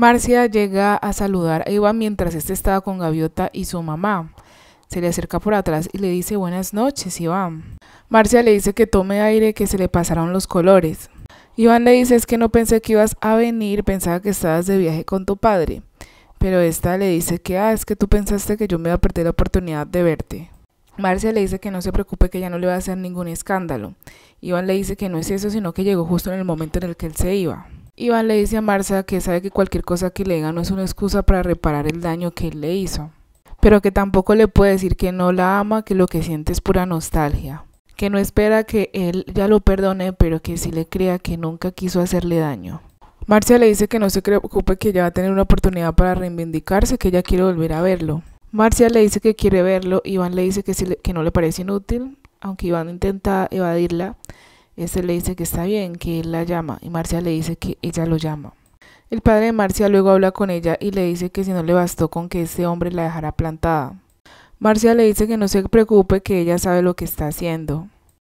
Marcia llega a saludar a Iván mientras este estaba con Gaviota y su mamá. Se le acerca por atrás y le dice buenas noches, Iván. Marcia le dice que tome aire, que se le pasaron los colores. Iván le dice es que no pensé que ibas a venir, pensaba que estabas de viaje con tu padre. Pero esta le dice que, ah, es que tú pensaste que yo me iba a perder la oportunidad de verte. Marcia le dice que no se preocupe, que ya no le va a hacer ningún escándalo. Iván le dice que no es eso, sino que llegó justo en el momento en el que él se iba. Iván le dice a Marcia que sabe que cualquier cosa que le diga no es una excusa para reparar el daño que él le hizo, pero que tampoco le puede decir que no la ama, que lo que siente es pura nostalgia, que no espera que él ya lo perdone, pero que sí le crea que nunca quiso hacerle daño. Marcia le dice que no se preocupe que ya va a tener una oportunidad para reivindicarse, que ella quiere volver a verlo. Marcia le dice que quiere verlo, Iván le dice que, que no le parece inútil, aunque Iván intenta evadirla, este le dice que está bien, que él la llama y Marcia le dice que ella lo llama. El padre de Marcia luego habla con ella y le dice que si no le bastó con que este hombre la dejara plantada. Marcia le dice que no se preocupe, que ella sabe lo que está haciendo.